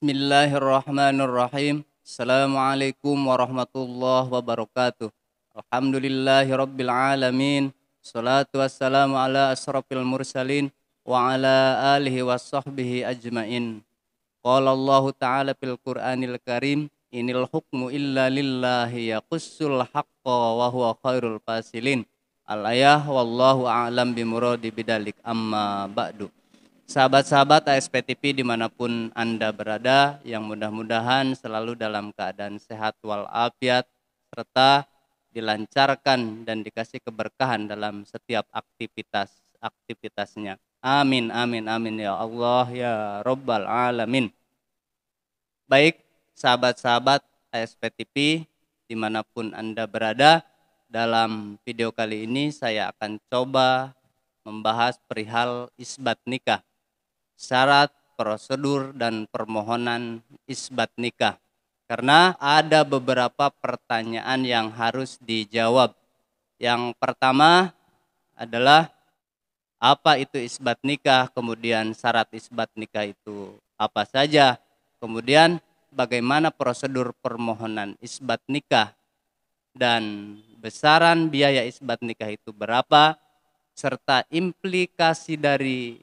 Bismillahirrahmanirrahim. Assalamualaikum warahmatullahi wabarakatuh. Alhamdulillahi rabbil alamin. Salatu wassalamu ala asrafil mursalin wa ala alihi wa sahbihi ajmain. Qala Allah ta'ala fil Qur'anil Karim, inil hukmu illa lillahi yaqussul haqqa wa huwa khairul fasilin. Al ayah wallahu a'lam bimuradi bidalik amma ba'du sahabat-sahabat ASPTV dimanapun Anda berada, yang mudah-mudahan selalu dalam keadaan sehat walafiat, serta dilancarkan dan dikasih keberkahan dalam setiap aktivitas-aktivitasnya. Amin, amin, amin ya Allah ya Robbal Alamin. Baik, sahabat-sahabat ASPTV dimanapun Anda berada, dalam video kali ini saya akan coba membahas perihal isbat nikah syarat, prosedur, dan permohonan isbat nikah. Karena ada beberapa pertanyaan yang harus dijawab. Yang pertama adalah apa itu isbat nikah, kemudian syarat isbat nikah itu apa saja, kemudian bagaimana prosedur permohonan isbat nikah dan besaran biaya isbat nikah itu berapa, serta implikasi dari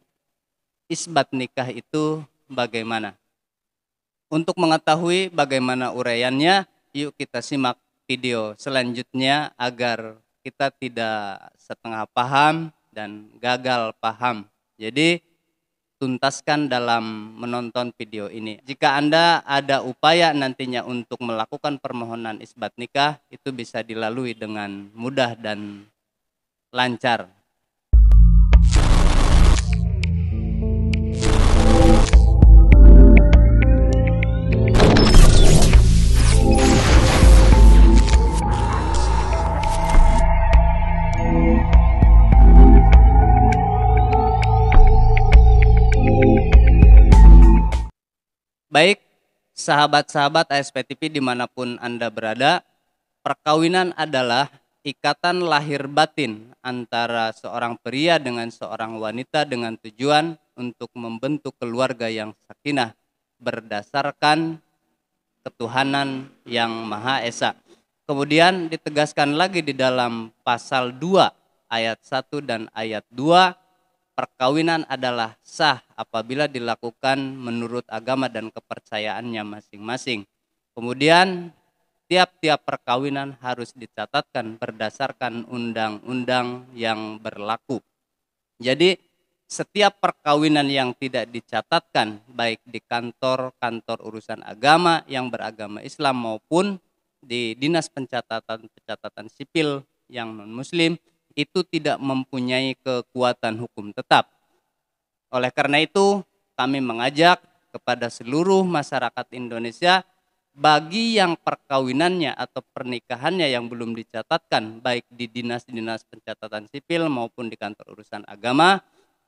isbat nikah itu bagaimana. Untuk mengetahui bagaimana uraiannya, yuk kita simak video selanjutnya agar kita tidak setengah paham dan gagal paham. Jadi tuntaskan dalam menonton video ini. Jika Anda ada upaya nantinya untuk melakukan permohonan isbat nikah, itu bisa dilalui dengan mudah dan lancar. sahabat-sahabat ASPTV dimanapun Anda berada, perkawinan adalah ikatan lahir batin antara seorang pria dengan seorang wanita dengan tujuan untuk membentuk keluarga yang sakinah berdasarkan ketuhanan yang Maha Esa. Kemudian ditegaskan lagi di dalam pasal 2 ayat 1 dan ayat 2 perkawinan adalah sah apabila dilakukan menurut agama dan kepercayaannya masing-masing. Kemudian tiap-tiap perkawinan harus dicatatkan berdasarkan undang-undang yang berlaku. Jadi setiap perkawinan yang tidak dicatatkan baik di kantor-kantor urusan agama yang beragama Islam maupun di dinas pencatatan pencatatan sipil yang non muslim itu tidak mempunyai kekuatan hukum tetap. Oleh karena itu, kami mengajak kepada seluruh masyarakat Indonesia bagi yang perkawinannya atau pernikahannya yang belum dicatatkan baik di dinas-dinas pencatatan sipil maupun di kantor urusan agama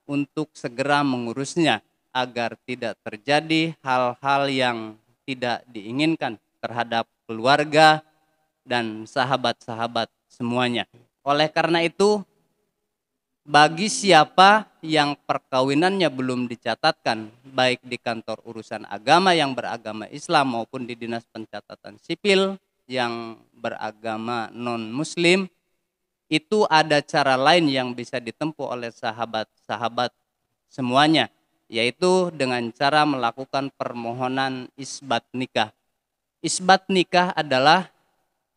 untuk segera mengurusnya agar tidak terjadi hal-hal yang tidak diinginkan terhadap keluarga dan sahabat-sahabat semuanya. Oleh karena itu, bagi siapa yang perkawinannya belum dicatatkan, baik di kantor urusan agama yang beragama Islam maupun di dinas pencatatan sipil yang beragama non-Muslim, itu ada cara lain yang bisa ditempuh oleh sahabat-sahabat semuanya, yaitu dengan cara melakukan permohonan isbat nikah. Isbat nikah adalah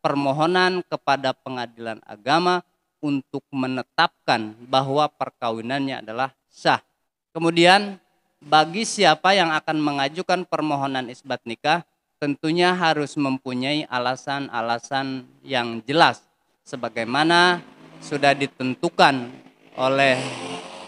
permohonan kepada pengadilan agama untuk menetapkan bahwa perkawinannya adalah sah. Kemudian bagi siapa yang akan mengajukan permohonan isbat nikah tentunya harus mempunyai alasan-alasan yang jelas sebagaimana sudah ditentukan oleh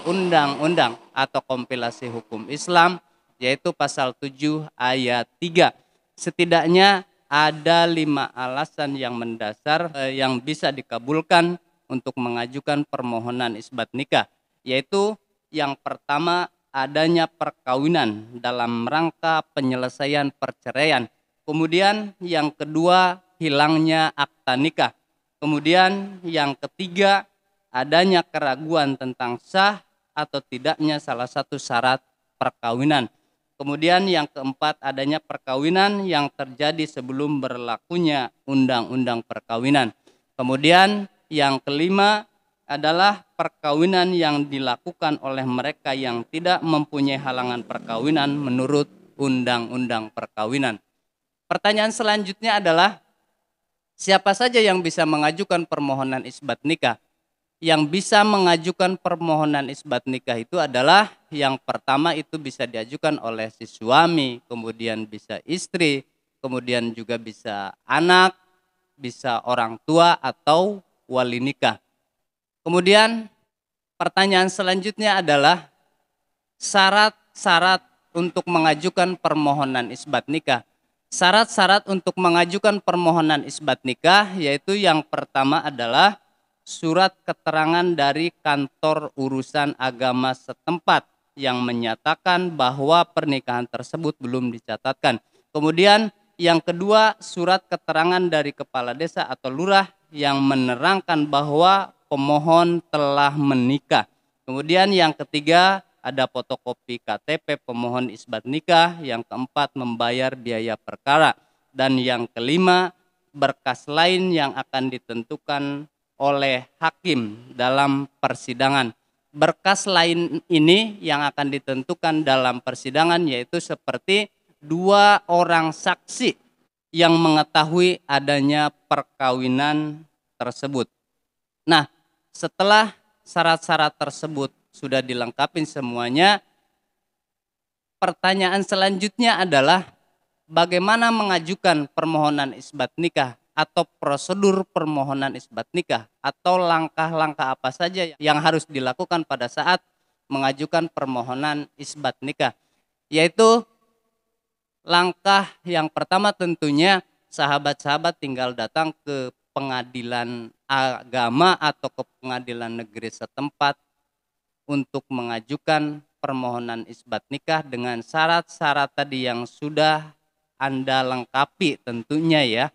undang-undang atau kompilasi hukum Islam yaitu pasal 7 ayat 3. Setidaknya ada lima alasan yang mendasar eh, yang bisa dikabulkan untuk mengajukan permohonan isbat nikah, yaitu yang pertama adanya perkawinan dalam rangka penyelesaian perceraian. Kemudian yang kedua hilangnya akta nikah. Kemudian yang ketiga adanya keraguan tentang sah atau tidaknya salah satu syarat perkawinan. Kemudian yang keempat adanya perkawinan yang terjadi sebelum berlakunya undang-undang perkawinan. Kemudian yang kelima adalah perkawinan yang dilakukan oleh mereka yang tidak mempunyai halangan perkawinan menurut undang-undang perkawinan. Pertanyaan selanjutnya adalah siapa saja yang bisa mengajukan permohonan isbat nikah? yang bisa mengajukan permohonan isbat nikah itu adalah yang pertama itu bisa diajukan oleh si suami, kemudian bisa istri, kemudian juga bisa anak, bisa orang tua atau wali nikah. Kemudian pertanyaan selanjutnya adalah syarat-syarat untuk mengajukan permohonan isbat nikah. Syarat-syarat untuk mengajukan permohonan isbat nikah yaitu yang pertama adalah surat keterangan dari kantor urusan agama setempat yang menyatakan bahwa pernikahan tersebut belum dicatatkan. Kemudian yang kedua surat keterangan dari kepala desa atau lurah yang menerangkan bahwa pemohon telah menikah. Kemudian yang ketiga ada fotokopi KTP pemohon isbat nikah, yang keempat membayar biaya perkara dan yang kelima berkas lain yang akan ditentukan oleh hakim dalam persidangan. Berkas lain ini yang akan ditentukan dalam persidangan yaitu seperti dua orang saksi yang mengetahui adanya perkawinan tersebut. Nah, setelah syarat-syarat tersebut sudah dilengkapi semuanya, pertanyaan selanjutnya adalah bagaimana mengajukan permohonan isbat nikah atau prosedur permohonan isbat nikah atau langkah-langkah apa saja yang harus dilakukan pada saat mengajukan permohonan isbat nikah yaitu langkah yang pertama tentunya sahabat-sahabat tinggal datang ke pengadilan agama atau ke pengadilan negeri setempat untuk mengajukan permohonan isbat nikah dengan syarat-syarat tadi yang sudah Anda lengkapi tentunya ya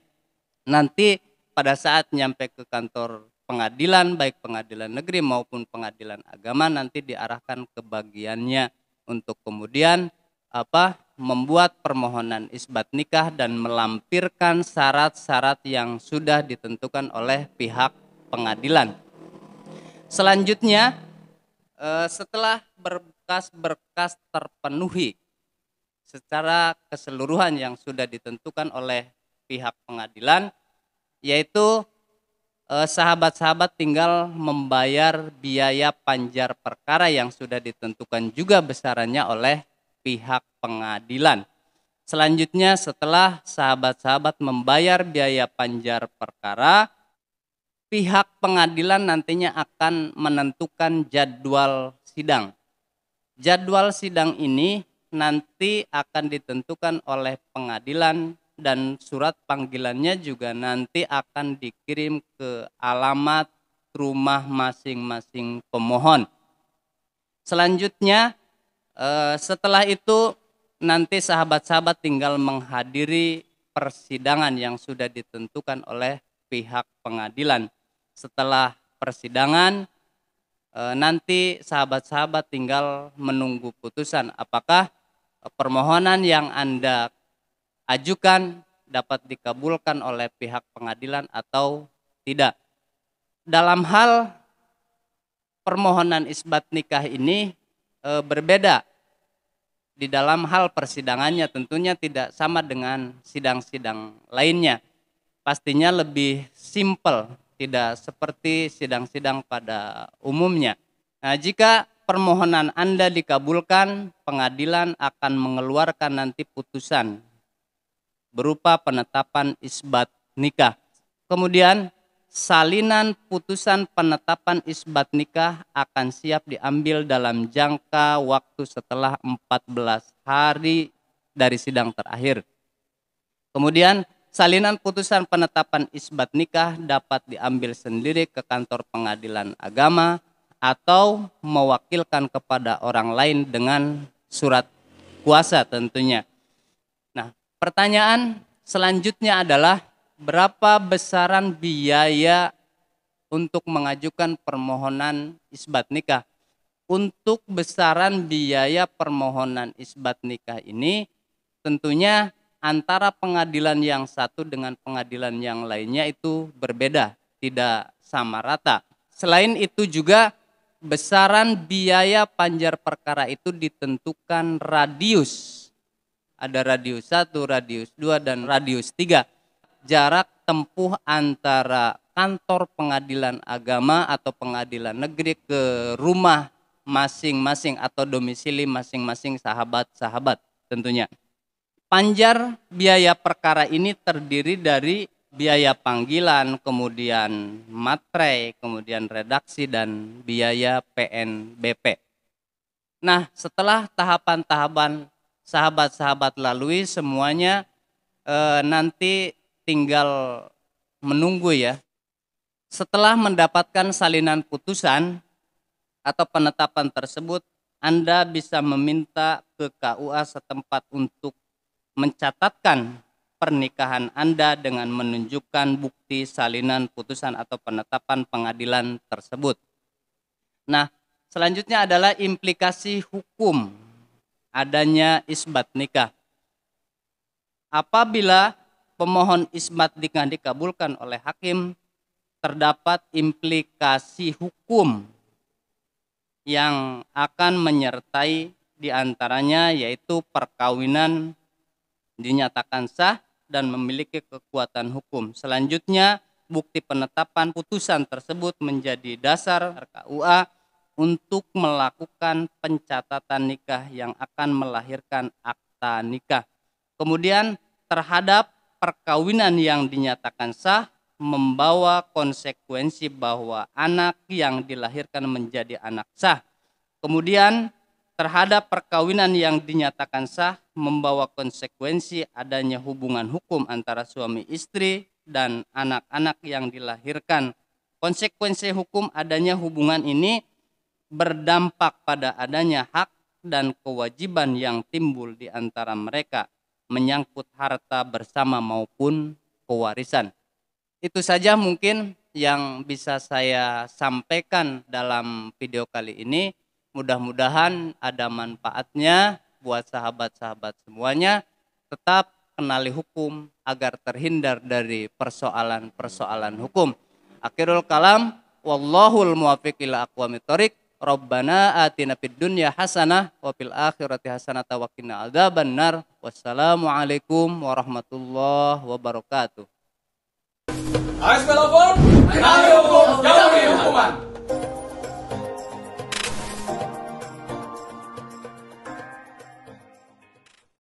nanti pada saat nyampe ke kantor pengadilan baik pengadilan negeri maupun pengadilan agama nanti diarahkan ke bagiannya untuk kemudian apa membuat permohonan isbat nikah dan melampirkan syarat-syarat yang sudah ditentukan oleh pihak pengadilan. Selanjutnya eh, setelah berkas-berkas terpenuhi secara keseluruhan yang sudah ditentukan oleh pihak pengadilan yaitu eh, sahabat-sahabat tinggal membayar biaya panjar perkara yang sudah ditentukan juga besarannya oleh pihak pengadilan. Selanjutnya setelah sahabat-sahabat membayar biaya panjar perkara, pihak pengadilan nantinya akan menentukan jadwal sidang. Jadwal sidang ini nanti akan ditentukan oleh pengadilan dan surat panggilannya juga nanti akan dikirim ke alamat rumah masing-masing pemohon. Selanjutnya, eh, setelah itu nanti sahabat-sahabat tinggal menghadiri persidangan yang sudah ditentukan oleh pihak pengadilan. Setelah persidangan, eh, nanti sahabat-sahabat tinggal menunggu putusan apakah permohonan yang Anda ajukan dapat dikabulkan oleh pihak pengadilan atau tidak. Dalam hal permohonan isbat nikah ini e, berbeda di dalam hal persidangannya tentunya tidak sama dengan sidang-sidang lainnya. Pastinya lebih simpel, tidak seperti sidang-sidang pada umumnya. Nah, jika permohonan Anda dikabulkan, pengadilan akan mengeluarkan nanti putusan berupa penetapan isbat nikah. Kemudian salinan putusan penetapan isbat nikah akan siap diambil dalam jangka waktu setelah 14 hari dari sidang terakhir. Kemudian salinan putusan penetapan isbat nikah dapat diambil sendiri ke kantor pengadilan agama atau mewakilkan kepada orang lain dengan surat kuasa tentunya. Pertanyaan selanjutnya adalah berapa besaran biaya untuk mengajukan permohonan isbat nikah? Untuk besaran biaya permohonan isbat nikah ini tentunya antara pengadilan yang satu dengan pengadilan yang lainnya itu berbeda, tidak sama rata. Selain itu juga besaran biaya panjar perkara itu ditentukan radius ada radius 1, radius 2, dan radius 3. Jarak tempuh antara kantor pengadilan agama atau pengadilan negeri ke rumah masing-masing atau domisili masing-masing sahabat-sahabat tentunya. Panjar biaya perkara ini terdiri dari biaya panggilan, kemudian materai, kemudian redaksi, dan biaya PNBP. Nah, setelah tahapan-tahapan sahabat-sahabat lalui semuanya e, nanti tinggal menunggu ya. Setelah mendapatkan salinan putusan atau penetapan tersebut, Anda bisa meminta ke KUA setempat untuk mencatatkan pernikahan Anda dengan menunjukkan bukti salinan putusan atau penetapan pengadilan tersebut. Nah, selanjutnya adalah implikasi hukum adanya isbat nikah. Apabila pemohon isbat nikah dikabulkan oleh hakim, terdapat implikasi hukum yang akan menyertai diantaranya yaitu perkawinan dinyatakan sah dan memiliki kekuatan hukum. Selanjutnya, bukti penetapan putusan tersebut menjadi dasar RKUA untuk melakukan pencatatan nikah yang akan melahirkan akta nikah. Kemudian terhadap perkawinan yang dinyatakan sah membawa konsekuensi bahwa anak yang dilahirkan menjadi anak sah. Kemudian terhadap perkawinan yang dinyatakan sah membawa konsekuensi adanya hubungan hukum antara suami istri dan anak-anak yang dilahirkan. Konsekuensi hukum adanya hubungan ini berdampak pada adanya hak dan kewajiban yang timbul di antara mereka menyangkut harta bersama maupun pewarisan. Itu saja mungkin yang bisa saya sampaikan dalam video kali ini. Mudah-mudahan ada manfaatnya buat sahabat-sahabat semuanya. Tetap kenali hukum agar terhindar dari persoalan-persoalan hukum. Akhirul kalam, wallahul muwafiq ila aqwamit thoriq. Rabbana atina fid dunya hasanah wa fil akhirati hasanah wa qina adzaban Wassalamualaikum warahmatullahi wabarakatuh. Harus melapor, kami hukum, jauhi hukuman.